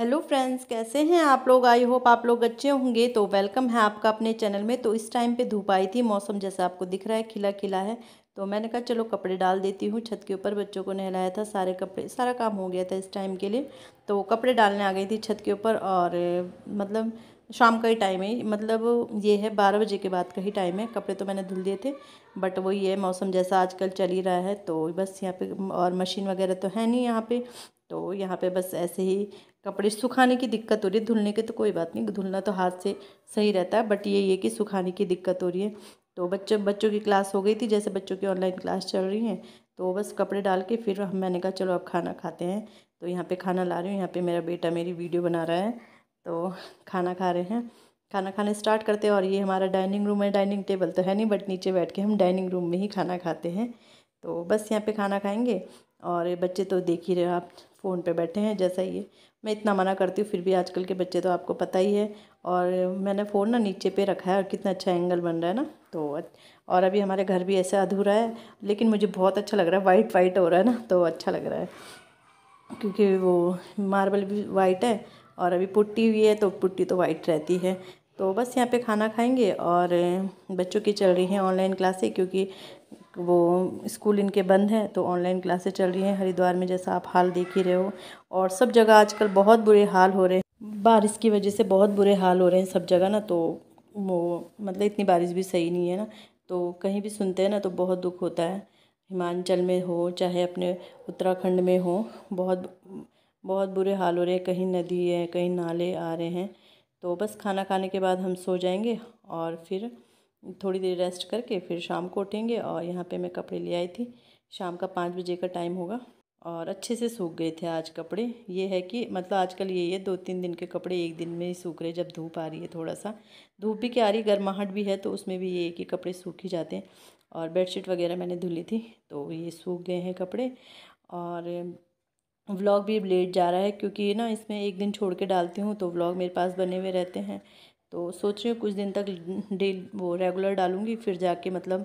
hello friends कैसे हैं आप लोग आई होप आप लोग अच्छे होंगे तो वेलकम है आपका अपने चैनल में तो इस टाइम पे धूप आई थी मौसम जैसा आपको दिख रहा है खिला खिला है तो मैंने कहा चलो कपड़े डाल देती हूँ छत के ऊपर बच्चों को नहलाया था सारे कपड़े सारा काम हो गया था इस टाइम के लिए तो कपड़े डालने आ गई थी छत के ऊपर और मतलब शाम का ही टाइम है मतलब ये है बारह बजे के बाद का ही टाइम है कपड़े तो मैंने धुल दिए थे बट वो ये मौसम जैसा आजकल चल ही रहा है तो बस यहाँ पे और मशीन वगैरह तो है नहीं यहाँ पे तो यहाँ पे बस ऐसे ही कपड़े सुखाने की दिक्कत हो रही है धुलने की तो कोई बात नहीं धुलना तो हाथ से सही रहता है बट ये ये कि सुखाने की दिक्कत हो रही है तो बच्चों बच्चों की क्लास हो गई थी जैसे बच्चों की ऑनलाइन क्लास चल रही है तो बस कपड़े डाल के फिर हम मैंने कहा चलो अब खाना खाते हैं तो यहाँ पे खाना ला रही हूँ यहाँ पे मेरा बेटा मेरी वीडियो बना रहा है तो खाना खा रहे हैं खाना खाने स्टार्ट करते हैं और ये हमारा डाइनिंग रूम है डाइनिंग टेबल तो है नहीं बट नीचे बैठ के हम डाइनिंग रूम में ही खाना खाते हैं तो बस यहाँ पे खाना खाएंगे और बच्चे तो देख ही रहे हो आप फ़ोन पे बैठे हैं जैसा ये मैं इतना मना करती हूँ फिर भी आजकल के बच्चे तो आपको पता ही है और मैंने फ़ोन ना नीचे पे रखा है और कितना अच्छा एंगल बन रहा है ना तो और अभी हमारे घर भी ऐसा अधूरा है लेकिन मुझे बहुत अच्छा लग रहा है वाइट वाइट हो रहा है ना तो अच्छा लग रहा है क्योंकि वो मार्बल भी वाइट है और अभी पुट्टी हुई है तो पुट्टी तो वाइट रहती है तो बस यहाँ पे खाना खाएंगे और बच्चों की चल रही हैं ऑनलाइन क्लासें क्योंकि वो स्कूल इनके बंद हैं तो ऑनलाइन क्लासेस चल रही हैं हरिद्वार में जैसा आप हाल देख ही रहे हो और सब जगह आजकल बहुत बुरे हाल हो रहे हैं बारिश की वजह से बहुत बुरे हाल हो रहे हैं सब जगह ना तो वो मतलब इतनी बारिश भी सही नहीं है ना तो कहीं भी सुनते हैं ना तो बहुत दुख होता है हिमाचल में हो चाहे अपने उत्तराखंड में हो बहुत बहुत बुरे हाल हो रहे हैं कहीं नदी है कहीं नाले आ रहे हैं तो बस खाना खाने के बाद हम सो जाएंगे और फिर थोड़ी देर रेस्ट करके फिर शाम को उठेंगे और यहाँ पे मैं कपड़े ले आई थी शाम का पाँच बजे का टाइम होगा और अच्छे से सूख गए थे आज कपड़े ये है कि मतलब आजकल ये है दो तीन दिन के कपड़े एक दिन में ही सूख रहे जब धूप आ रही है थोड़ा सा धूप भी क्या आ रही गर्माहट भी है तो उसमें भी ये कि कपड़े सूख ही जाते हैं और बेडशीट वगैरह मैंने धुली थी तो ये सूख गए हैं कपड़े और व्लॉग भी लेट जा रहा है क्योंकि ना इसमें एक दिन छोड़ के डालती हूँ तो व्लॉग मेरे पास बने हुए रहते हैं तो सोच रही हूँ कुछ दिन तक डेल वो रेगुलर डालूँगी फिर जाके मतलब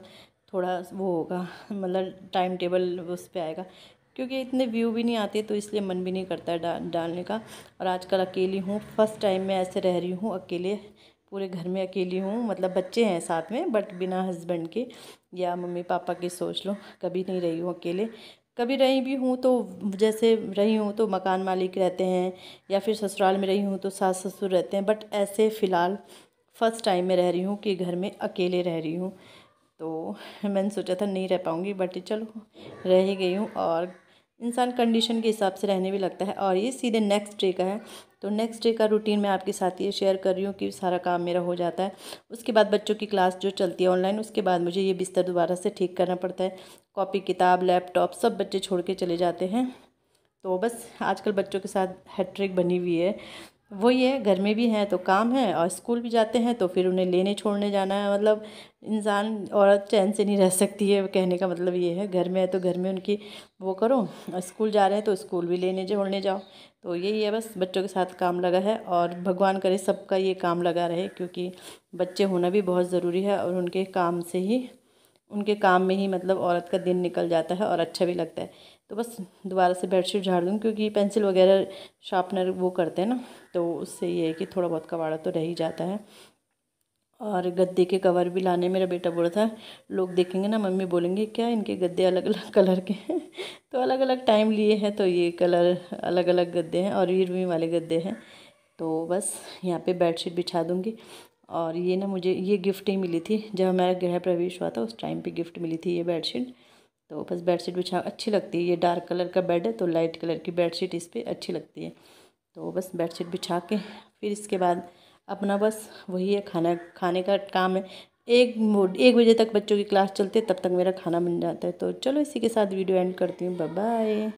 थोड़ा वो होगा मतलब टाइम टेबल उस पर आएगा क्योंकि इतने व्यू भी नहीं आते तो इसलिए मन भी नहीं करता डा, डालने का और आजकल अकेली हूँ फर्स्ट टाइम मैं ऐसे रह रही हूँ अकेले पूरे घर में अकेली हूँ मतलब बच्चे हैं साथ में बट बिना हस्बैंड के या मम्मी पापा के सोच लो कभी नहीं रही हूँ अकेले कभी रही भी हूँ तो जैसे रही हूँ तो मकान मालिक रहते हैं या फिर ससुराल में रही हूँ तो सास ससुर रहते हैं बट ऐसे फ़िलहाल फ़र्स्ट टाइम में रह रही हूँ कि घर में अकेले रह रही हूँ तो मैंने सोचा था नहीं रह पाऊँगी बट चलो रह ही गई हूँ और इंसान कंडीशन के हिसाब से रहने भी लगता है और ये सीधे नेक्स्ट डे का है तो नेक्स्ट डे का रूटीन मैं आपके साथ ये शेयर कर रही हूँ कि सारा काम मेरा हो जाता है उसके बाद बच्चों की क्लास जो चलती है ऑनलाइन उसके बाद मुझे ये बिस्तर दोबारा से ठीक करना पड़ता है कॉपी किताब लैपटॉप सब बच्चे छोड़ के चले जाते हैं तो बस आजकल बच्चों के साथ हैट्रिक बनी हुई है वो ये घर में भी हैं तो काम है और स्कूल भी जाते हैं तो फिर उन्हें लेने छोड़ने जाना है मतलब इंसान औरत चैन से नहीं रह सकती है कहने का मतलब ये है घर में है तो घर में उनकी वो करो और स्कूल जा रहे हैं तो स्कूल भी लेने छोड़ने जाओ तो यही है बस बच्चों के साथ काम लगा है और भगवान करे सबका ये काम लगा रहे क्योंकि बच्चे होना भी बहुत ज़रूरी है और उनके काम से ही उनके काम में ही मतलब औरत का दिन निकल जाता है और अच्छा भी लगता है तो बस दोबारा से बेडशीट झाड़ दूँ क्योंकि पेंसिल वगैरह शार्पनर वो करते हैं ना तो उससे ये है कि थोड़ा बहुत कबाड़ा तो रह ही जाता है और गद्दे के कवर भी लाने मेरा बेटा बोला था लोग देखेंगे ना मम्मी बोलेंगे क्या इनके गद्दे अलग अलग कलर के हैं तो अलग अलग टाइम लिए हैं तो ये कलर अलग अलग गद्दे हैं और ईरवी वाले गद्दे हैं तो बस यहाँ पे बेडशीट बिछा दूँगी और ये ना मुझे ये गिफ्ट ही मिली थी जब हमारा गृह प्रवेश हुआ था उस टाइम पे गिफ्ट मिली थी ये बेडशीट तो बस बेडशीट बिछा अच्छी लगती है ये डार्क कलर का बेड है तो लाइट कलर की बेडशीट इस पर अच्छी लगती है तो बस बेडशीट बिछा के फिर इसके बाद अपना बस वही है खाना खाने का काम है एक एक बजे तक बच्चों की क्लास चलती है तब तक मेरा खाना बन जाता है तो चलो इसी के साथ वीडियो एंड करती हूँ बाय